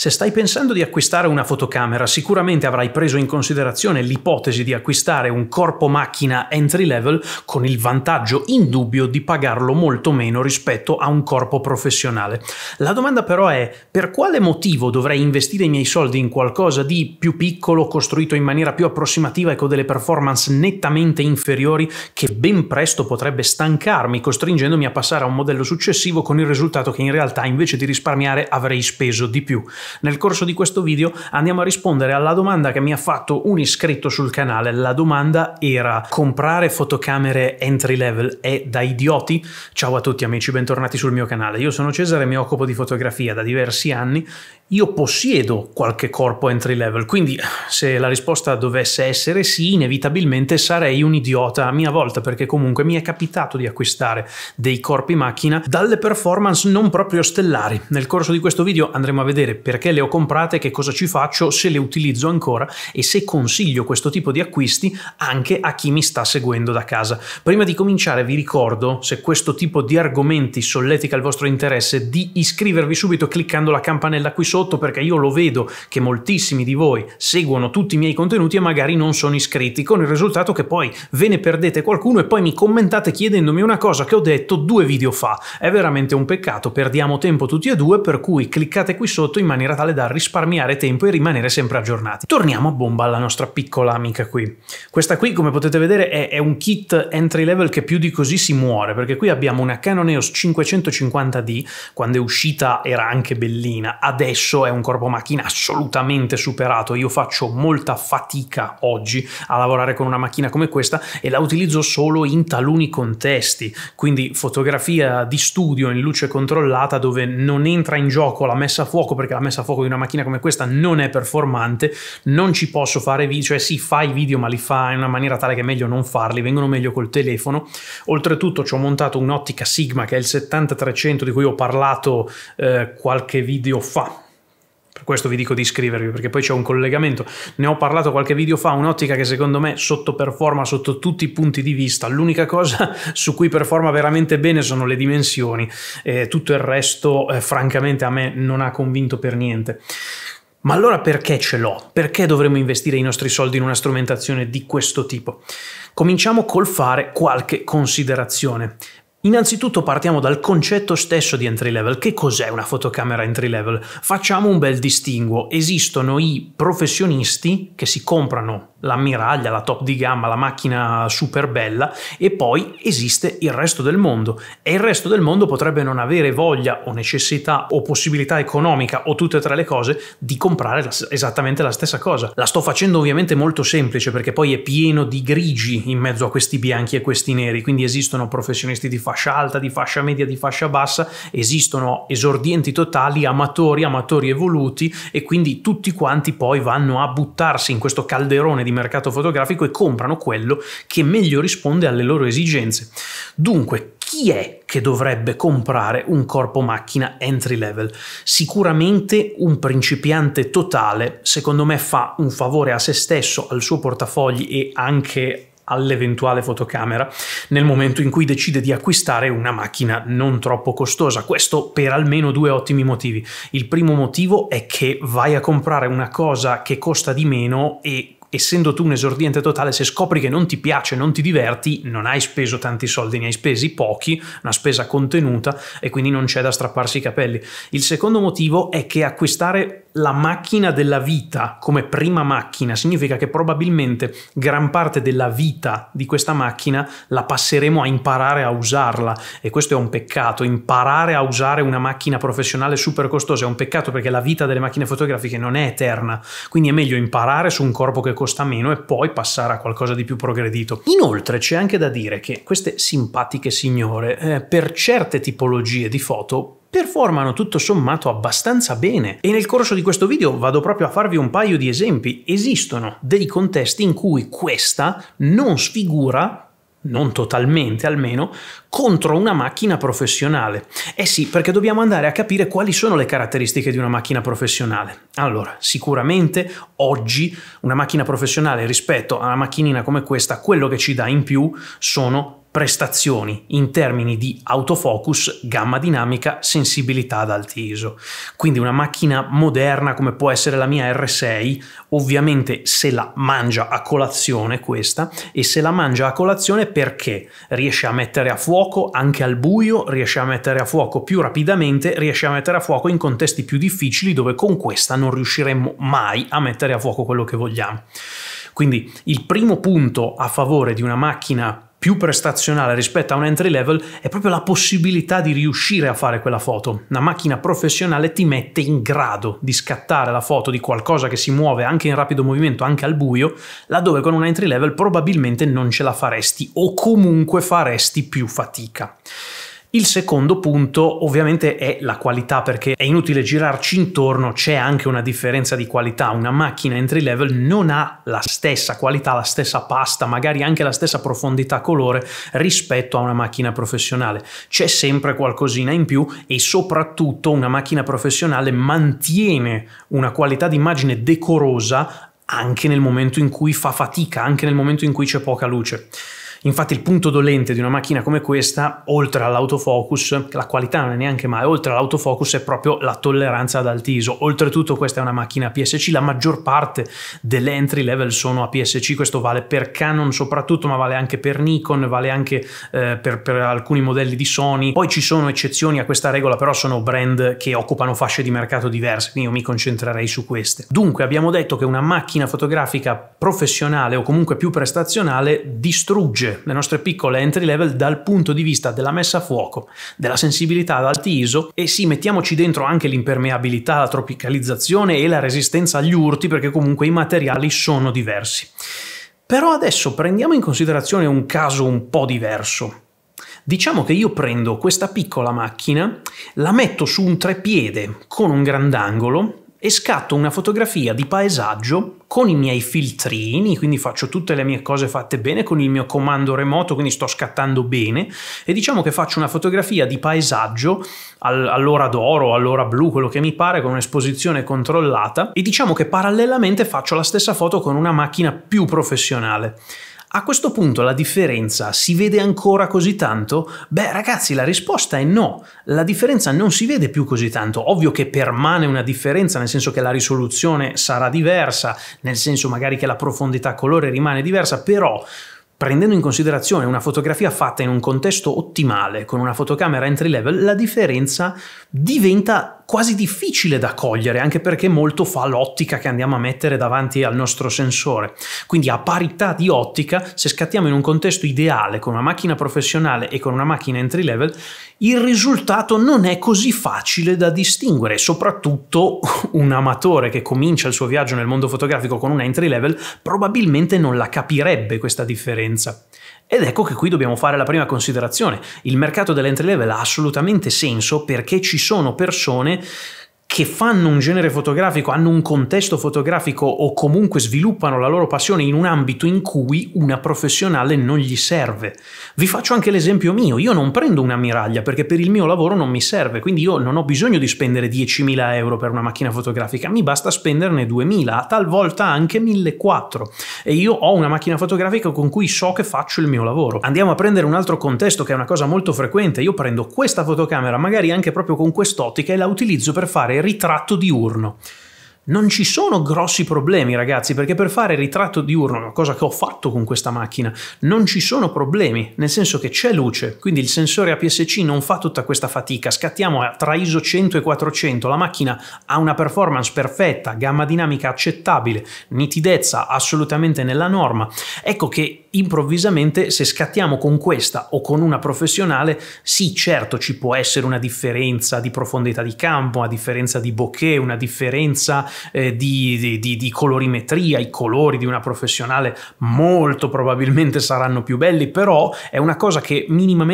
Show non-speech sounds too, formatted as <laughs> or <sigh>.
Se stai pensando di acquistare una fotocamera, sicuramente avrai preso in considerazione l'ipotesi di acquistare un corpo macchina entry level con il vantaggio indubbio di pagarlo molto meno rispetto a un corpo professionale. La domanda però è per quale motivo dovrei investire i miei soldi in qualcosa di più piccolo, costruito in maniera più approssimativa e con delle performance nettamente inferiori che ben presto potrebbe stancarmi, costringendomi a passare a un modello successivo con il risultato che in realtà invece di risparmiare avrei speso di più. Nel corso di questo video andiamo a rispondere alla domanda che mi ha fatto un iscritto sul canale. La domanda era comprare fotocamere entry level è da idioti? Ciao a tutti amici, bentornati sul mio canale. Io sono Cesare, mi occupo di fotografia da diversi anni. Io possiedo qualche corpo entry level, quindi se la risposta dovesse essere sì, inevitabilmente sarei un idiota a mia volta perché comunque mi è capitato di acquistare dei corpi macchina dalle performance non proprio stellari. Nel corso di questo video andremo a vedere perché perché le ho comprate, che cosa ci faccio, se le utilizzo ancora e se consiglio questo tipo di acquisti anche a chi mi sta seguendo da casa. Prima di cominciare vi ricordo, se questo tipo di argomenti solletica il vostro interesse, di iscrivervi subito cliccando la campanella qui sotto perché io lo vedo che moltissimi di voi seguono tutti i miei contenuti e magari non sono iscritti, con il risultato che poi ve ne perdete qualcuno e poi mi commentate chiedendomi una cosa che ho detto due video fa. È veramente un peccato, perdiamo tempo tutti e due, per cui cliccate qui sotto in maniera maniera tale da risparmiare tempo e rimanere sempre aggiornati. Torniamo a bomba alla nostra piccola amica qui. Questa qui, come potete vedere, è, è un kit entry level che più di così si muore, perché qui abbiamo una Canon EOS 550D, quando è uscita era anche bellina, adesso è un corpo macchina assolutamente superato, io faccio molta fatica oggi a lavorare con una macchina come questa e la utilizzo solo in taluni contesti, quindi fotografia di studio in luce controllata dove non entra in gioco la messa a fuoco perché la messa messa a fuoco di una macchina come questa non è performante, non ci posso fare video, cioè sì, fai video ma li fa in una maniera tale che è meglio non farli, vengono meglio col telefono. Oltretutto ci ho montato un'ottica Sigma che è il 7300 di cui ho parlato eh, qualche video fa per questo vi dico di iscrivervi, perché poi c'è un collegamento. Ne ho parlato qualche video fa, un'ottica che secondo me sottoperforma sotto tutti i punti di vista. L'unica cosa <laughs> su cui performa veramente bene sono le dimensioni. Eh, tutto il resto, eh, francamente, a me non ha convinto per niente. Ma allora perché ce l'ho? Perché dovremmo investire i nostri soldi in una strumentazione di questo tipo? Cominciamo col fare qualche considerazione. Innanzitutto partiamo dal concetto stesso di entry level. Che cos'è una fotocamera entry level? Facciamo un bel distinguo. Esistono i professionisti che si comprano la miraglia, la top di gamma, la macchina super bella e poi esiste il resto del mondo e il resto del mondo potrebbe non avere voglia o necessità o possibilità economica o tutte e tre le cose di comprare esattamente la stessa cosa. La sto facendo ovviamente molto semplice perché poi è pieno di grigi in mezzo a questi bianchi e questi neri, quindi esistono professionisti di fascia alta, di fascia media, di fascia bassa, esistono esordienti totali, amatori, amatori evoluti e quindi tutti quanti poi vanno a buttarsi in questo calderone di mercato fotografico e comprano quello che meglio risponde alle loro esigenze. Dunque, chi è che dovrebbe comprare un corpo macchina entry level? Sicuramente un principiante totale, secondo me fa un favore a se stesso, al suo portafogli e anche all'eventuale fotocamera nel momento in cui decide di acquistare una macchina non troppo costosa. Questo per almeno due ottimi motivi. Il primo motivo è che vai a comprare una cosa che costa di meno e essendo tu un esordiente totale, se scopri che non ti piace, non ti diverti, non hai speso tanti soldi, ne hai spesi pochi, una spesa contenuta e quindi non c'è da strapparsi i capelli. Il secondo motivo è che acquistare la macchina della vita come prima macchina, significa che probabilmente gran parte della vita di questa macchina la passeremo a imparare a usarla e questo è un peccato, imparare a usare una macchina professionale super costosa è un peccato perché la vita delle macchine fotografiche non è eterna, quindi è meglio imparare su un corpo che costa meno e poi passare a qualcosa di più progredito. Inoltre c'è anche da dire che queste simpatiche signore eh, per certe tipologie di foto performano tutto sommato abbastanza bene e nel corso di questo video vado proprio a farvi un paio di esempi. Esistono dei contesti in cui questa non sfigura non totalmente almeno, contro una macchina professionale. Eh sì, perché dobbiamo andare a capire quali sono le caratteristiche di una macchina professionale. Allora, sicuramente oggi una macchina professionale rispetto a una macchinina come questa, quello che ci dà in più sono prestazioni in termini di autofocus, gamma dinamica, sensibilità ad alti ISO. Quindi una macchina moderna come può essere la mia R6, ovviamente se la mangia a colazione questa e se la mangia a colazione perché riesce a mettere a fuoco anche al buio, riesce a mettere a fuoco più rapidamente, riesce a mettere a fuoco in contesti più difficili dove con questa non riusciremmo mai a mettere a fuoco quello che vogliamo. Quindi il primo punto a favore di una macchina più prestazionale rispetto a un entry level è proprio la possibilità di riuscire a fare quella foto. Una macchina professionale ti mette in grado di scattare la foto di qualcosa che si muove anche in rapido movimento, anche al buio, laddove con un entry level probabilmente non ce la faresti o comunque faresti più fatica. Il secondo punto ovviamente è la qualità perché è inutile girarci intorno, c'è anche una differenza di qualità, una macchina entry level non ha la stessa qualità, la stessa pasta, magari anche la stessa profondità colore rispetto a una macchina professionale, c'è sempre qualcosina in più e soprattutto una macchina professionale mantiene una qualità d'immagine decorosa anche nel momento in cui fa fatica, anche nel momento in cui c'è poca luce. Infatti il punto dolente di una macchina come questa, oltre all'autofocus, la qualità non è neanche male, oltre all'autofocus è proprio la tolleranza ad altiso. Oltretutto questa è una macchina PSC, la maggior parte delle entry level sono a PSC, questo vale per Canon soprattutto, ma vale anche per Nikon, vale anche eh, per, per alcuni modelli di Sony. Poi ci sono eccezioni a questa regola, però sono brand che occupano fasce di mercato diverse, quindi io mi concentrerei su queste. Dunque abbiamo detto che una macchina fotografica professionale o comunque più prestazionale distrugge correggere le nostre piccole entry level dal punto di vista della messa a fuoco, della sensibilità ad alti ISO e sì, mettiamoci dentro anche l'impermeabilità, la tropicalizzazione e la resistenza agli urti perché comunque i materiali sono diversi. Però adesso prendiamo in considerazione un caso un po' diverso. Diciamo che io prendo questa piccola macchina, la metto su un treppiede con un grandangolo e scatto una fotografia di paesaggio con i miei filtrini, quindi faccio tutte le mie cose fatte bene con il mio comando remoto, quindi sto scattando bene e diciamo che faccio una fotografia di paesaggio all'ora d'oro, all'ora blu, quello che mi pare, con un'esposizione controllata e diciamo che parallelamente faccio la stessa foto con una macchina più professionale. A questo punto la differenza si vede ancora così tanto? Beh ragazzi la risposta è no, la differenza non si vede più così tanto, ovvio che permane una differenza nel senso che la risoluzione sarà diversa, nel senso magari che la profondità colore rimane diversa, però prendendo in considerazione una fotografia fatta in un contesto ottimale con una fotocamera entry level, la differenza diventa quasi difficile da cogliere, anche perché molto fa l'ottica che andiamo a mettere davanti al nostro sensore. Quindi a parità di ottica, se scattiamo in un contesto ideale con una macchina professionale e con una macchina entry level, il risultato non è così facile da distinguere, soprattutto un amatore che comincia il suo viaggio nel mondo fotografico con una entry level probabilmente non la capirebbe questa differenza. Ed ecco che qui dobbiamo fare la prima considerazione. Il mercato dell'entry level ha assolutamente senso perché ci sono persone che fanno un genere fotografico, hanno un contesto fotografico o comunque sviluppano la loro passione in un ambito in cui una professionale non gli serve. Vi faccio anche l'esempio mio, io non prendo una un'ammiraglia perché per il mio lavoro non mi serve, quindi io non ho bisogno di spendere 10.000 euro per una macchina fotografica, mi basta spenderne 2.000, talvolta anche 1.400 e io ho una macchina fotografica con cui so che faccio il mio lavoro. Andiamo a prendere un altro contesto che è una cosa molto frequente, io prendo questa fotocamera magari anche proprio con quest'ottica e la utilizzo per fare ritratto diurno. Non ci sono grossi problemi ragazzi perché per fare ritratto diurno, una cosa che ho fatto con questa macchina, non ci sono problemi, nel senso che c'è luce, quindi il sensore APS-C non fa tutta questa fatica, scattiamo tra ISO 100 e 400, la macchina ha una performance perfetta, gamma dinamica accettabile, nitidezza assolutamente nella norma, ecco che improvvisamente se scattiamo con questa o con una professionale, sì certo ci può essere una differenza di profondità di campo, una differenza di bokeh, una differenza eh, di, di, di, colorimetria, i colori di una professionale molto probabilmente saranno più belli, però è una cosa che minimamente